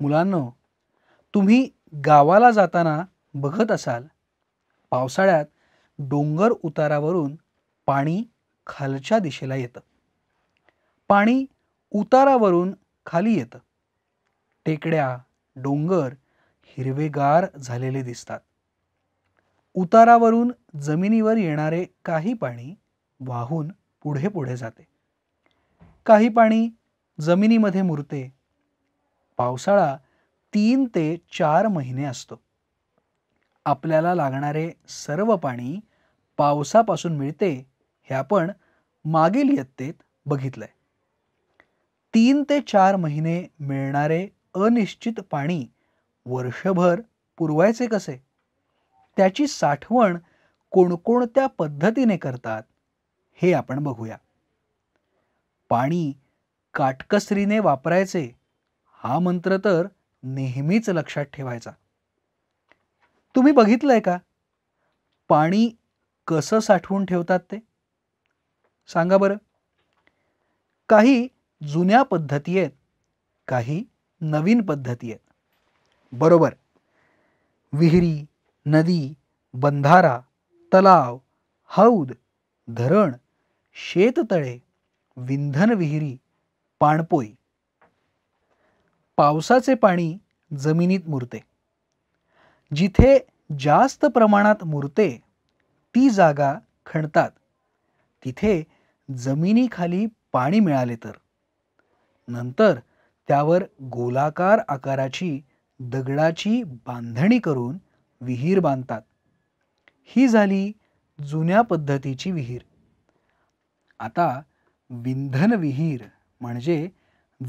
मुलांनो तुम्ही गावाला जाताना बघत असाल पावसाळ्यात डोंगर उतारावरून पाणी खालच्या दिशेला येतं पाणी उतारावरून खाली येतं टेकड्या डोंगर हिरवेगार झालेले दिसतात उतारावरून जमिनीवर येणारे काही पाणी वाहून पुढे पुढे जाते काही पाणी जमिनीमध्ये मुरते पावसाळा तीन ते चार महिने असतो आपल्याला लागणारे सर्व पाणी पावसापासून मिळते हे आपण मागील इयत्तेत बघितलंय तीन ते चार महिने मिळणारे अनिश्चित पाणी वर्षभर पुरवायचे कसे त्याची साठवण कोणकोणत्या पद्धतीने करतात हे आपण बघूया पाणी काटकसरीने वापरायचे हा मंत्र तर नेहमीच लक्षात ठेवायचा तुम्ही बघितलंय का पाणी कसं साठवून ठेवतात ते सांगा बरं काही जुन्या पद्धती आहेत काही नवीन पद्धती आहेत बरोबर विहिरी नदी बंधारा तलाव हौद धरण शेततळे विंधन विहिरी पाणपोई पावसाचे पाणी जमिनीत मुरते जिथे जास्त प्रमाणात मुरते ती जागा खणतात तिथे जमिनीखाली पाणी मिळाले तर नंतर त्यावर गोलाकार आकाराची दगडाची बांधणी करून विहीर बांधतात ही झाली जुन्या पद्धतीची विहीर आता विंधन विहीर म्हणजे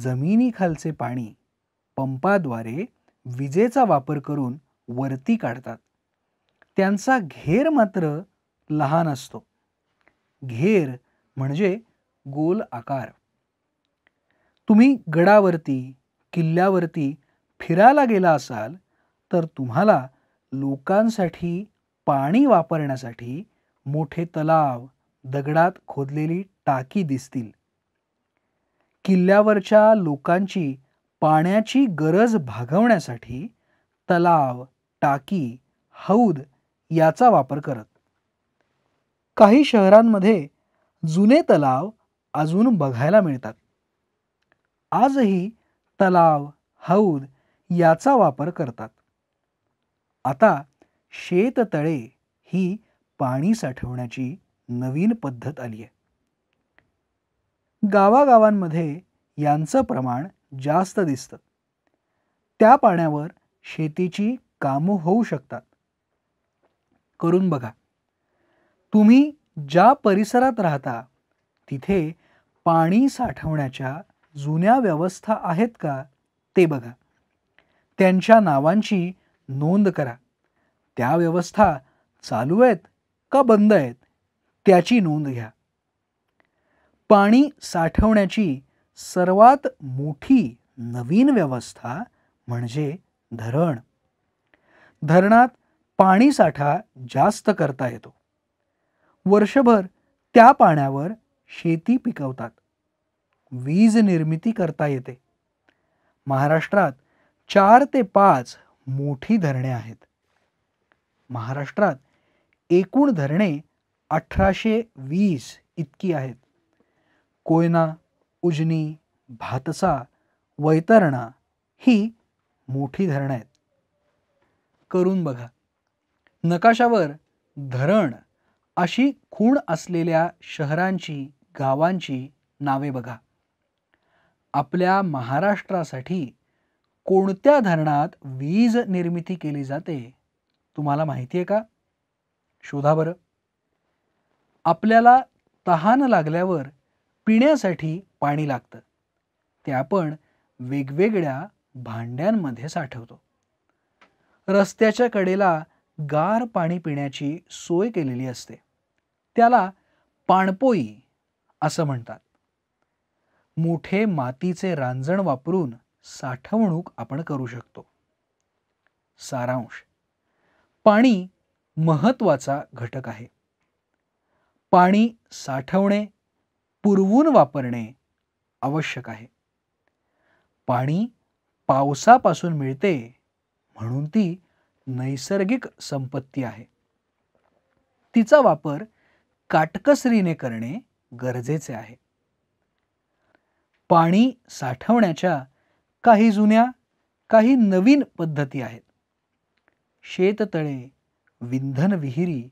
जमिनीखालचे पाणी पंपाद्वारे विजेचा वापर करून वरती काढतात त्यांचा घेर मात्र लहान असतो घेर म्हणजे गोल आकार तुम्ही गडावरती किल्ल्यावरती फिरायला गेला असाल तर तुम्हाला लोकांसाठी पाणी वापरण्यासाठी मोठे तलाव दगडात खोदलेली टाकी दिसतील किल्ल्यावरच्या लोकांची पाण्याची गरज भागवण्यासाठी तलाव टाकी हौद याचा वापर करत काही शहरांमध्ये जुने तलाव अजून बघायला मिळतात आजही तलाव हौद याचा वापर करतात आता शेततळे ही पाणी साठवण्याची नवीन पद्धत आली आहे गावागावांमध्ये यांचं प्रमाण जास्त दिसतं त्या पाण्यावर शेतीची कामं होऊ शकतात करून बघा तुम्ही ज्या परिसरात राहता तिथे पाणी साठवण्याच्या जुन्या व्यवस्था आहेत का ते बघा त्यांच्या नावांची नोंद करा त्या व्यवस्था चालू आहेत का बंद आहेत त्याची नोंद घ्या पाणी साठवण्याची सर्वात मोठी नवीन व्यवस्था म्हणजे धरण धरणात पाणी साठा जास्त करता येतो वर्षभर त्या पाण्यावर शेती पिकवतात वीज निर्मिती करता येते महाराष्ट्रात चार ते पाच मोठी धरणे आहेत महाराष्ट्रात एकूण धरणे अठराशे वीस इतकी आहेत कोयना उजनी भातसा वैतरणा ही मोठी धरणं आहेत करून बघा नकाशावर धरण अशी खूण असलेल्या शहरांची गावांची नावे बघा आपल्या महाराष्ट्रासाठी कोणत्या धरणात वीज निर्मिती केली जाते तुम्हाला माहिती आहे का शोधा बरं आपल्याला तहान लागल्यावर पिण्यासाठी पाणी लागतं ते आपण वेगवेगळ्या भांड्यांमध्ये साठवतो रस्त्याच्या कडेला गार पाणी पिण्याची सोय केलेली असते त्याला पाणपोई असं म्हणतात मोठे मातीचे रांजण वापरून साठवणूक आपण करू शकतो सारांश पाणी महत्वाचा घटक आहे पाणी साठवणे पुरवून वापरणे आवश्यक आहे पाणी पावसापासून मिळते म्हणून ती नैसर्गिक संपत्ती आहे तिचा वापर काटकसरीने करणे गरजेचे आहे पाणी साठवण्याच्या काही जुन्या काही नवीन पद्धती आहेत शेततळे विंधन विहिरी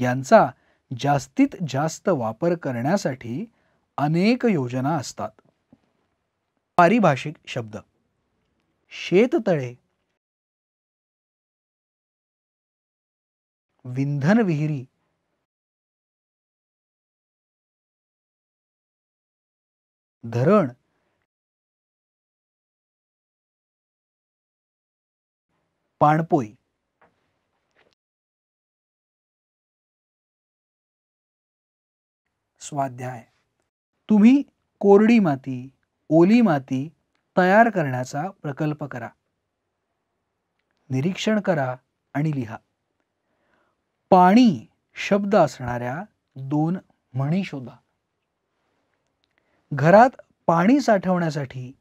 यांचा जास्तीत जास्त वापर करण्यासाठी अनेक योजना असतात पारिभाषिक शब्द शेततळे विंधन विहिरी धरण पाणपोई स्वाध्याय तुम्ही कोरडी माती ओली माती तयार करण्याचा प्रकल्प करा निरीक्षण करा आणि लिहा पाणी शब्द असणाऱ्या दोन म्हणी शोधा घरात पाणी साठवण्यासाठी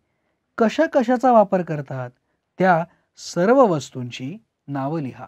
कशा कशाचा वापर करतात त्या सर्व वस्तूंची नावं लिहा